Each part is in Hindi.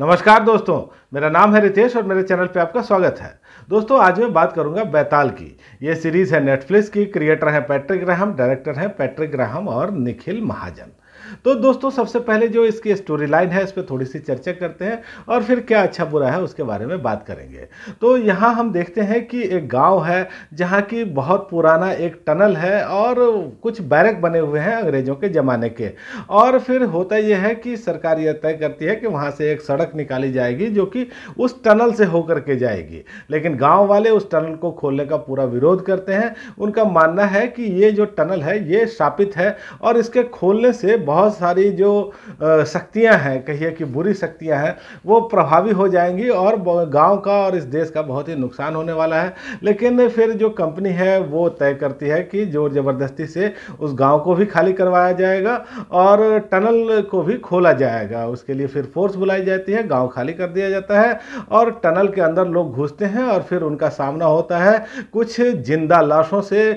नमस्कार दोस्तों मेरा नाम है रितेश और मेरे चैनल पे आपका स्वागत है दोस्तों आज मैं बात करूंगा बैताल की ये सीरीज़ है नेटफ्लिक्स की क्रिएटर हैं पैट्रिक ग्राहम डायरेक्टर हैं पैट्रिक ग्राहम और निखिल महाजन तो दोस्तों सबसे पहले जो इसकी स्टोरी लाइन है इस पर थोड़ी सी चर्चा करते हैं और फिर क्या अच्छा बुरा है उसके बारे में बात करेंगे तो यहाँ हम देखते हैं कि एक गाँव है जहाँ की बहुत पुराना एक टनल है और कुछ बैरक बने हुए हैं अंग्रेज़ों के ज़माने के और फिर होता यह है कि सरकार यह तय करती है कि वहाँ से एक सड़क निकाली जाएगी जो कि उस टनल से होकर के जाएगी लेकिन गांव वाले उस टनल को खोलने का पूरा विरोध करते हैं उनका मानना है कि ये जो टनल है ये शापित है और इसके खोलने से बहुत बहुत सारी जो शक्तियाँ हैं कहिए कि बुरी शक्तियाँ हैं वो प्रभावी हो जाएंगी और गाँव का और इस देश का बहुत ही नुकसान होने वाला है लेकिन फिर जो कंपनी है वो तय करती है कि जोर ज़बरदस्ती से उस गाँव को भी खाली करवाया जाएगा और टनल को भी खोला जाएगा उसके लिए फिर फोर्स बुलाई जाती है गाँव खाली कर दिया जाता है और टनल के अंदर लोग घुसते हैं और फिर उनका सामना होता है कुछ जिंदा लाशों से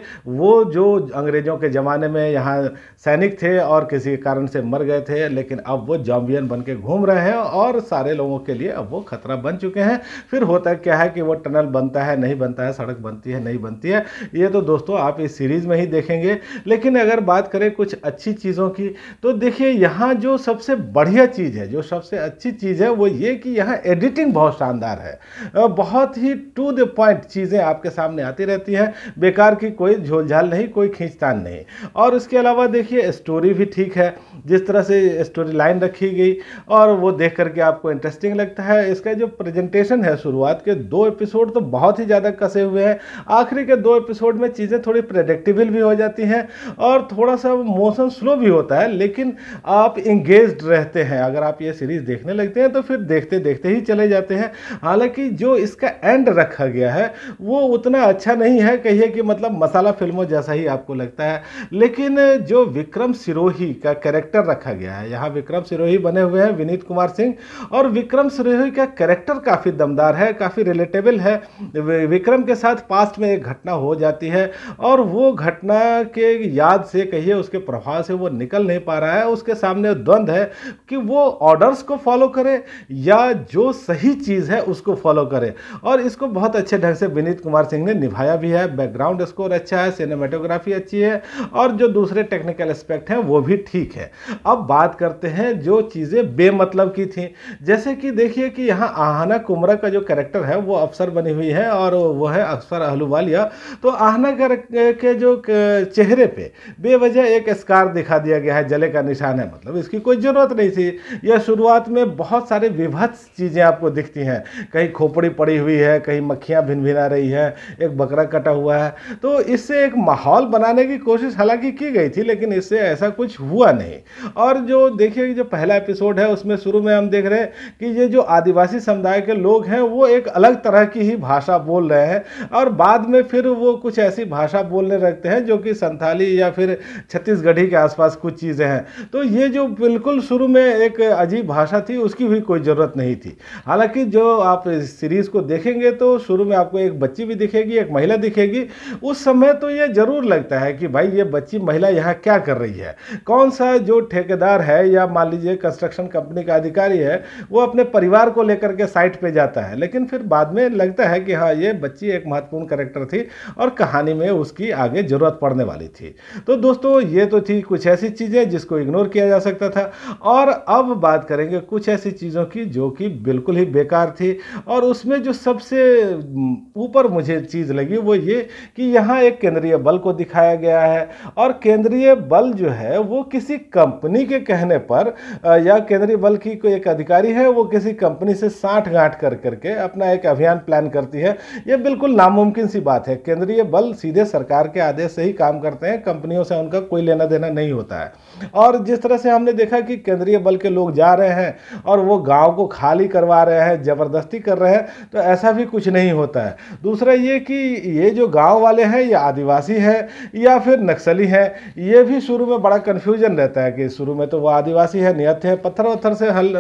वो जो अंग्रेज़ों के ज़माने में यहाँ सैनिक थे और किसी कारण से मर गए थे लेकिन अब वो जॉम्बियन बन के घूम रहे हैं और सारे लोगों के लिए अब वो खतरा बन चुके हैं फिर होता क्या है कि वो टनल बनता है नहीं बनता है सड़क बनती है नहीं बनती है ये तो दोस्तों आप इस सीरीज़ में ही देखेंगे लेकिन अगर बात करें कुछ अच्छी चीज़ों की तो देखिए यहाँ जो सबसे बढ़िया चीज़ है जो सबसे अच्छी चीज़ है वो ये कि यहाँ एडिटिंग बहुत शानदार है बहुत ही टू द पॉइंट चीज़ें आपके सामने आती रहती हैं बेकार की कोई झोलझाल नहीं कोई खींचतान नहीं और उसके अलावा देखिए स्टोरी भी ठीक है जिस तरह से स्टोरी लाइन रखी गई और वो देख करके आपको इंटरेस्टिंग लगता है इसका जो प्रेजेंटेशन है शुरुआत के दो एपिसोड तो बहुत ही ज़्यादा कसे हुए हैं आखिरी के दो एपिसोड में चीज़ें थोड़ी प्रेडिक्टेबल भी हो जाती हैं और थोड़ा सा मोशन स्लो भी होता है लेकिन आप इंगेज रहते हैं अगर आप ये सीरीज़ देखने लगते हैं तो फिर देखते देखते ही चले जाते हैं हालांकि जो इसका एंड रखा गया है वो उतना अच्छा नहीं है कहिए कि मतलब मसाला फिल्मों जैसा ही आपको लगता है लेकिन जो विक्रम सिरोही का कैरेक्टर रखा गया है यहाँ विक्रम सिरोही बने हुए हैं विनीत कुमार सिंह और विक्रम सिरोही का कैरेक्टर काफ़ी दमदार है काफ़ी रिलेटेबल है विक्रम के साथ पास्ट में एक घटना हो जाती है और वो घटना के याद से कहिए उसके प्रभाव से वो निकल नहीं पा रहा है उसके सामने द्वंद्व है कि वो ऑर्डर्स को फॉलो करे या जो सही चीज़ है उसको फॉलो करे और इसको बहुत अच्छे ढंग से विनीत कुमार सिंह ने निभाया भी है बैकग्राउंड स्कोर अच्छा है सिनेमाटोग्राफी अच्छी है और जो दूसरे टेक्निकल एस्पेक्ट हैं वो भी ठीक है है अब बात करते हैं जो चीज़ें बेमतलब की थी जैसे कि देखिए कि यहाँ आहना कुमरा का जो कैरेक्टर है वो अफसर बनी हुई है और वो है अफसर अहलूवालिया तो आहना के जो चेहरे पे बेवजह एक स्कार दिखा दिया गया है जले का निशान है मतलब इसकी कोई ज़रूरत नहीं थी यह शुरुआत में बहुत सारे विभत्स चीज़ें आपको दिखती हैं कहीं खोपड़ी पड़ी हुई है कहीं मक्खियाँ भिन आ रही है एक बकरा कटा हुआ है तो इससे एक माहौल बनाने की कोशिश हालांकि की गई थी लेकिन इससे ऐसा कुछ हुआ नहीं नहीं और जो देखिए जो पहला एपिसोड है उसमें शुरू में हम देख रहे हैं कि ये जो आदिवासी समुदाय के लोग हैं वो एक अलग तरह की ही भाषा बोल रहे हैं और बाद में फिर वो कुछ ऐसी भाषा बोलने लगते हैं जो कि संथाली या फिर छत्तीसगढ़ी के आसपास कुछ चीज़ें हैं तो ये जो बिल्कुल शुरू में एक अजीब भाषा थी उसकी भी कोई ज़रूरत नहीं थी हालांकि जो आप सीरीज़ को देखेंगे तो शुरू में आपको एक बच्ची भी दिखेगी एक महिला दिखेगी उस समय तो ये ज़रूर लगता है कि भाई ये बच्ची महिला यहाँ क्या कर रही है कौन सा जो ठेकेदार है या मान लीजिए कंस्ट्रक्शन कंपनी का अधिकारी है वो अपने परिवार को लेकर के साइट पे जाता है लेकिन फिर बाद में लगता है कि हाँ ये बच्ची एक महत्वपूर्ण करेक्टर थी और कहानी में उसकी आगे ज़रूरत पड़ने वाली थी तो दोस्तों ये तो थी कुछ ऐसी चीज़ें जिसको इग्नोर किया जा सकता था और अब बात करेंगे कुछ ऐसी चीज़ों की जो कि बिल्कुल ही बेकार थी और उसमें जो सबसे ऊपर मुझे चीज़ लगी वो ये कि यहाँ एक केंद्रीय बल को दिखाया गया है और केंद्रीय बल जो है वो किसी कंपनी के कहने पर या केंद्रीय बल की कोई एक अधिकारी है वो किसी कंपनी से साठ गांठ कर करके अपना एक अभियान प्लान करती है ये बिल्कुल नामुमकिन सी बात है केंद्रीय बल सीधे सरकार के आदेश से ही काम करते हैं कंपनियों से उनका कोई लेना देना नहीं होता है और जिस तरह से हमने देखा कि केंद्रीय बल के लोग जा रहे हैं और वो गाँव को खाली करवा रहे हैं ज़बरदस्ती कर रहे हैं तो ऐसा भी कुछ नहीं होता है दूसरा ये कि ये जो गाँव वाले हैं ये आदिवासी है या फिर नक्सली है ये भी शुरू में बड़ा कन्फ्यूजन रहता है कहता है कि शुरू में तो वो आदिवासी है नियत है पत्थर वत्थर से हल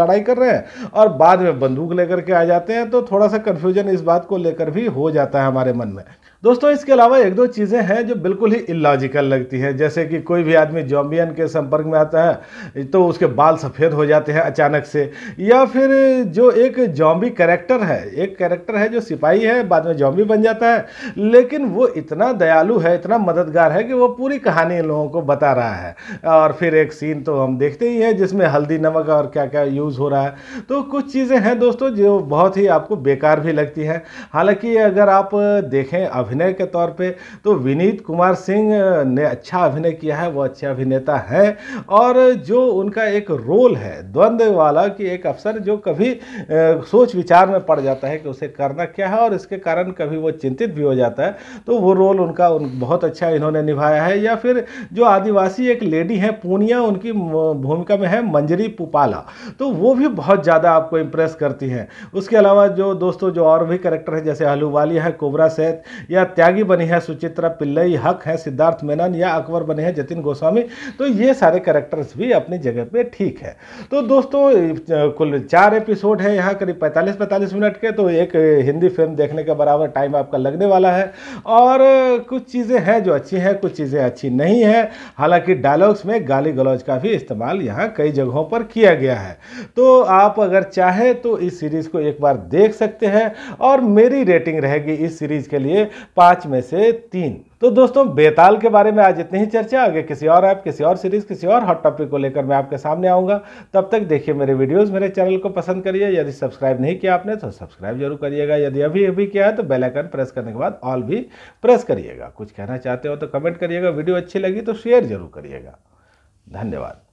लड़ाई कर रहे हैं और बाद में बंदूक लेकर के आ जाते हैं तो थोड़ा सा कन्फ्यूजन इस बात को लेकर भी हो जाता है हमारे मन में दोस्तों इसके अलावा एक दो चीज़ें हैं जो बिल्कुल ही इलॉजिकल लगती हैं जैसे कि कोई भी आदमी जॉम्बियन के संपर्क में आता है तो उसके बाल सफ़ेद हो जाते हैं अचानक से या फिर जो एक जॉम्बी करेक्टर है एक कैरेक्टर है जो सिपाही है बाद में जॉम्बी बन जाता है लेकिन वो इतना दयालु है इतना मददगार है कि वो पूरी कहानी इन लोगों को बता रहा है और फिर एक सीन तो हम देखते ही हैं जिसमें हल्दी नमक और क्या क्या यूज़ हो रहा है तो कुछ चीज़ें हैं दोस्तों जो बहुत ही आपको बेकार भी लगती हैं हालांकि अगर आप देखें अभी अभिनय के तौर पे तो विनीत कुमार सिंह ने अच्छा अभिनय किया है वो अच्छे अभिनेता हैं और जो उनका एक रोल है द्वंद्व वाला कि एक अफसर जो कभी सोच विचार में पड़ जाता है कि उसे करना क्या है और इसके कारण कभी वो चिंतित भी हो जाता है तो वो रोल उनका उन बहुत अच्छा इन्होंने निभाया है या फिर जो आदिवासी एक लेडी है पूनिया उनकी भूमिका में है मंजरी पुपाला तो वो भी बहुत ज़्यादा आपको इम्प्रेस करती हैं उसके अलावा जो दोस्तों जो और भी करेक्टर हैं जैसे हलूवालिया है कोबरा सैद या या त्यागी बनी है सुचित्रा पिल्लई हक है सिद्धार्थ मेनन या अकबर बने हैं जतिन गोस्वामी तो ये सारे कैरेक्टर्स भी अपनी जगह पे ठीक है तो दोस्तों कुल चार एपिसोड है यहाँ करीब 45-45 मिनट के तो एक हिंदी फिल्म देखने के बराबर टाइम आपका लगने वाला है और कुछ चीज़ें हैं जो अच्छी हैं कुछ चीज़ें अच्छी नहीं हैं हालांकि डायलॉग्स में गाली गलौज का भी इस्तेमाल यहाँ कई जगहों पर किया गया है तो आप अगर चाहें तो इस सीरीज़ को एक बार देख सकते हैं और मेरी रेटिंग रहेगी इस सीरीज़ के लिए पाँच में से तीन तो दोस्तों बेताल के बारे में आज इतनी ही चर्चा आगे किसी और ऐप किसी और सीरीज़ किसी और हॉट टॉपिक को लेकर मैं आपके सामने आऊँगा तब तक देखिए मेरे वीडियोस मेरे चैनल को पसंद करिए यदि सब्सक्राइब नहीं किया आपने तो सब्सक्राइब जरूर करिएगा यदि अभी अभी किया है तो बेलाइकन प्रेस करने के बाद ऑल भी प्रेस करिएगा कुछ कहना चाहते हो तो कमेंट करिएगा वीडियो अच्छी लगी तो शेयर जरूर करिएगा धन्यवाद